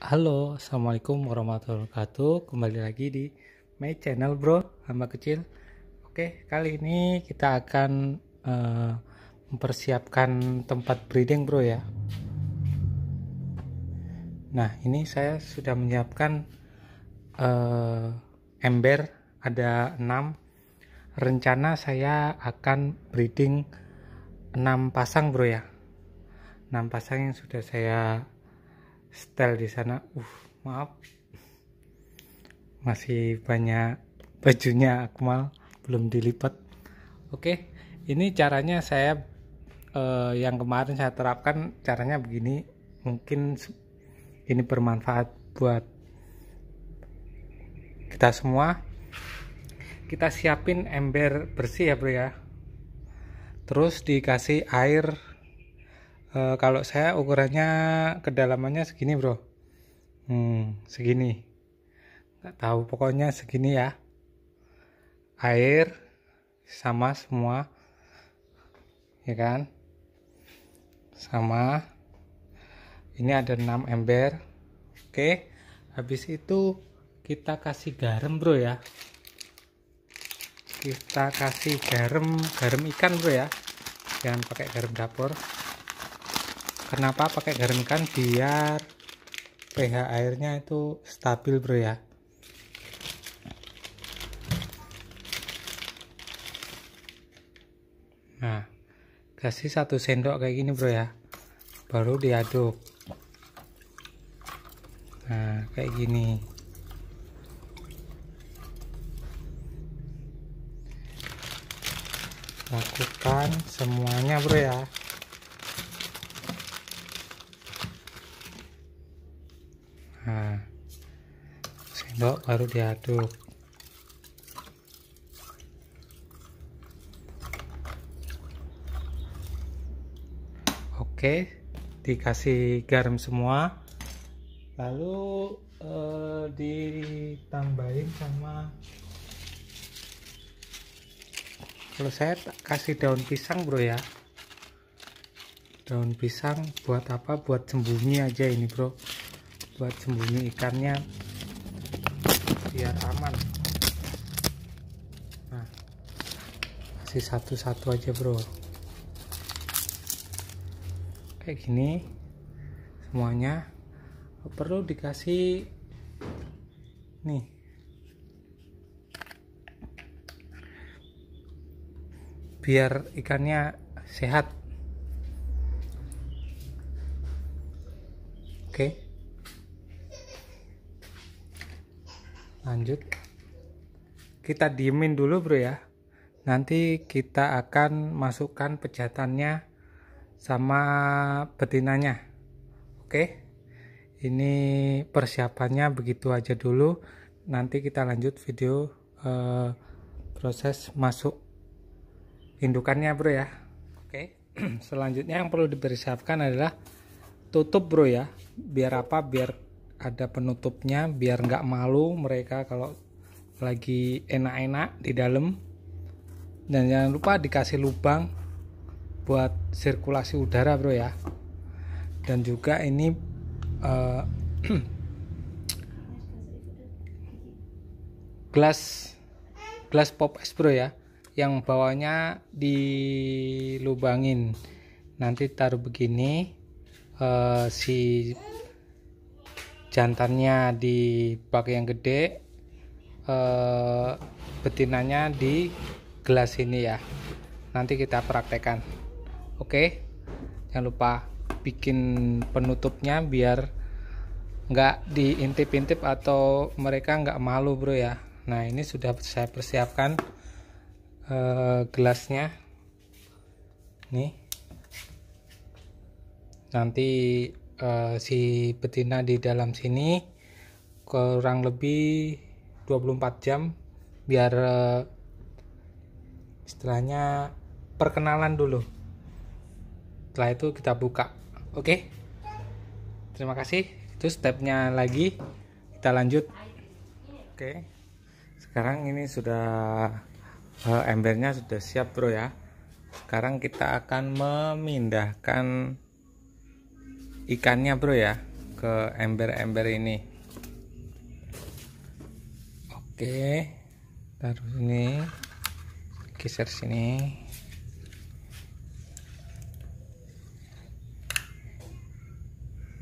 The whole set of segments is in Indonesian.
Halo, assalamualaikum warahmatullahi wabarakatuh. Kembali lagi di my channel bro, hamba kecil. Oke, kali ini kita akan uh, mempersiapkan tempat breeding bro ya. Nah, ini saya sudah menyiapkan uh, ember ada 6 Rencana saya akan breeding 6 pasang bro ya. 6 pasang yang sudah saya Setel di sana uh maaf masih banyak bajunya Akmal belum dilipat oke ini caranya saya eh, yang kemarin saya terapkan caranya begini mungkin ini bermanfaat buat kita semua kita siapin ember bersih ya bro ya terus dikasih air e, kalau saya ukurannya kedalamannya segini bro hmm, segini nggak tahu pokoknya segini ya air sama semua ya kan sama ini ada 6 ember oke habis itu kita kasih garam bro ya kita kasih garam garam ikan bro ya jangan pakai garam dapur kenapa pakai garam ikan biar pH airnya itu stabil bro ya nah kasih satu sendok kayak gini bro ya baru diaduk nah kayak gini lakukan semuanya bro ya sendok baru diaduk oke dikasih garam semua lalu eh, ditambahin sama kalau saya kasih daun pisang bro ya daun pisang buat apa buat sembunyi aja ini bro buat sembunyi ikannya biar aman nah masih satu-satu aja bro kayak gini semuanya perlu dikasih nih biar ikannya sehat oke okay. lanjut kita diemin dulu bro ya nanti kita akan masukkan pejatannya sama betinanya oke ini persiapannya begitu aja dulu nanti kita lanjut video eh, proses masuk indukannya bro ya oke selanjutnya yang perlu dipersiapkan adalah tutup bro ya biar apa biar ada penutupnya biar nggak malu mereka kalau lagi enak-enak di dalam dan jangan lupa dikasih lubang buat sirkulasi udara bro ya dan juga ini uh, gelas gelas pop es bro ya yang bawahnya dilubangin nanti taruh begini uh, si jantannya di pakai yang gede eh, betinanya di gelas ini ya nanti kita praktekkan oke jangan lupa bikin penutupnya biar nggak diintip-intip atau mereka nggak malu bro ya nah ini sudah saya persiapkan eh, gelasnya nih nanti Eh, si betina di dalam sini kurang lebih 24 jam biar eh, istilahnya perkenalan dulu setelah itu kita buka oke terima kasih itu stepnya lagi kita lanjut oke sekarang ini sudah eh, embernya sudah siap bro ya sekarang kita akan memindahkan ikannya bro ya ke ember-ember ini oke taruh ini, geser sini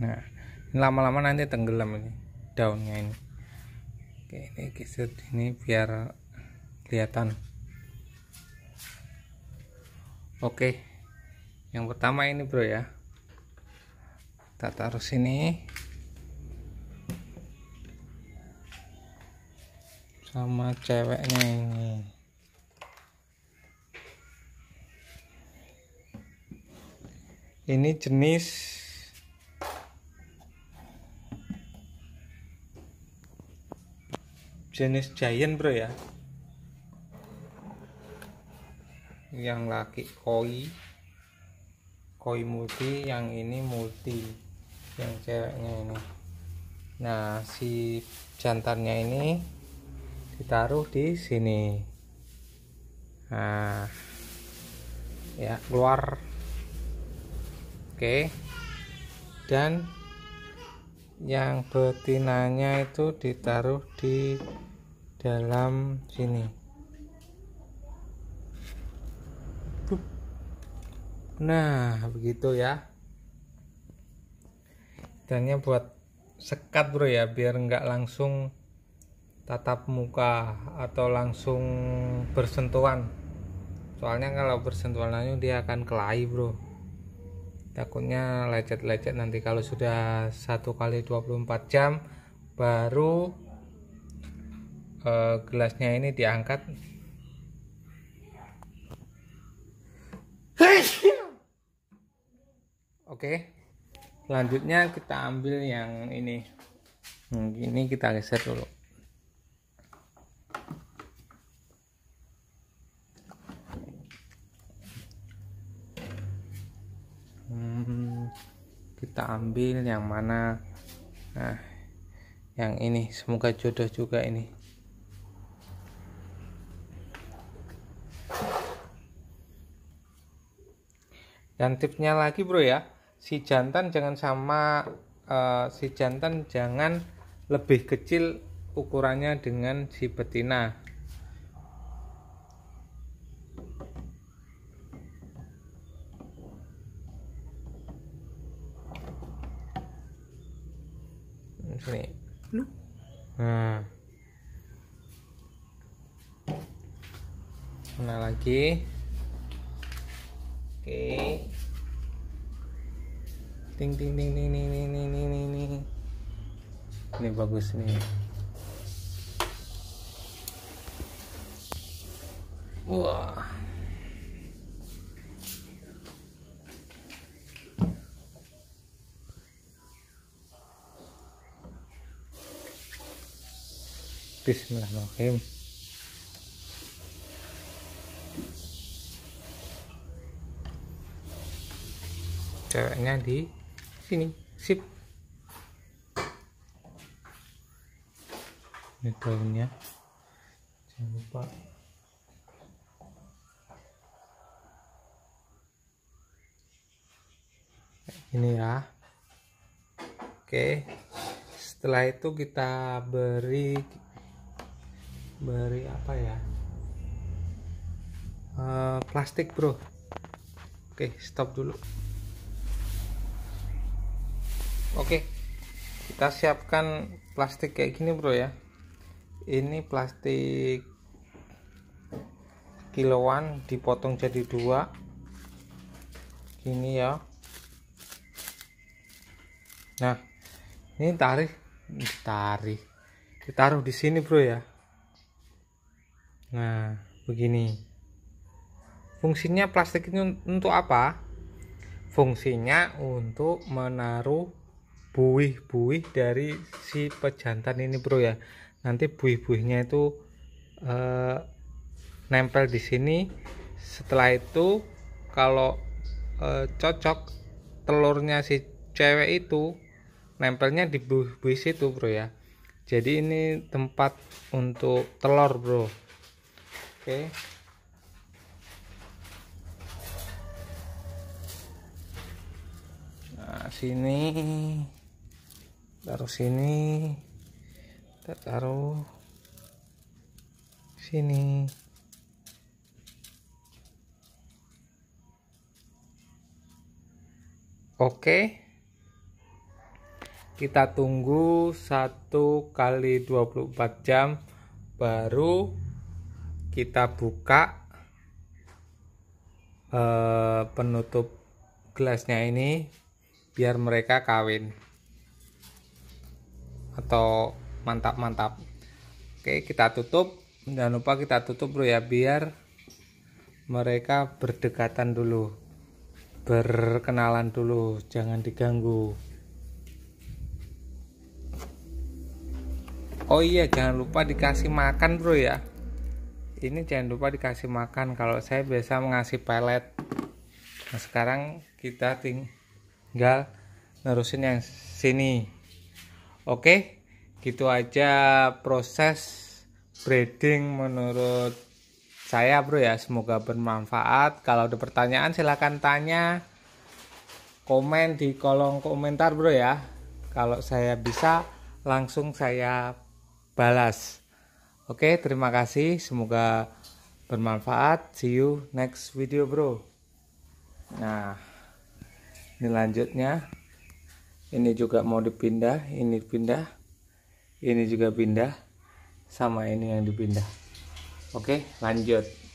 nah lama-lama nanti tenggelam ini daunnya ini oke ini geser ini biar kelihatan oke yang pertama ini bro ya kita taruh sini sama ceweknya ini ini jenis jenis giant bro ya yang laki koi koi multi yang ini multi yang ceweknya ini nah si jantannya ini ditaruh di sini nah ya keluar oke dan yang betinanya itu ditaruh di dalam sini nah begitu ya dannya buat sekat bro ya biar nggak langsung tatap muka atau langsung bersentuhan soalnya kalau bersentuhan langsung dia akan kelahi bro takutnya lecet-lecet nanti kalau sudah satu kali 24 jam baru eh, gelasnya ini diangkat oke okay selanjutnya kita ambil yang ini ini kita geser dulu hmm, kita ambil yang mana nah yang ini semoga jodoh juga ini dan tipsnya lagi bro ya si jantan jangan sama uh, si jantan jangan lebih kecil ukurannya dengan si betina sini nah mana lagi oke okay ting ting ting ting ting ting ting ting ting ting ini bagus nih wah Bismillahirrahmanirrahim ceweknya di sini sip ini daunnya jangan lupa ini ya oke setelah itu kita beri beri apa ya uh, plastik bro oke stop dulu kita siapkan plastik kayak gini bro ya ini plastik kiloan dipotong jadi dua gini ya nah ini tarik tarik ditaruh di sini bro ya nah begini fungsinya plastik ini untuk apa fungsinya untuk menaruh buih-buih dari si pejantan ini bro ya nanti buih-buihnya itu eh, nempel di sini setelah itu kalau eh, cocok telurnya si cewek itu nempelnya di buih-buih situ bro ya jadi ini tempat untuk telur bro oke nah, sini taruh sini kita taruh sini oke kita tunggu satu kali 24 jam baru kita buka eh, penutup gelasnya ini biar mereka kawin atau mantap-mantap oke kita tutup jangan lupa kita tutup bro ya biar mereka berdekatan dulu berkenalan dulu jangan diganggu oh iya jangan lupa dikasih makan bro ya ini jangan lupa dikasih makan kalau saya biasa mengasih pelet nah sekarang kita tinggal nerusin yang sini Oke, gitu aja proses breeding menurut saya bro ya. Semoga bermanfaat. Kalau ada pertanyaan silahkan tanya. Komen di kolom komentar bro ya. Kalau saya bisa langsung saya balas. Oke, terima kasih. Semoga bermanfaat. See you next video, bro. Nah, ini lanjutnya ini juga mau dipindah ini pindah ini juga pindah sama ini yang dipindah oke lanjut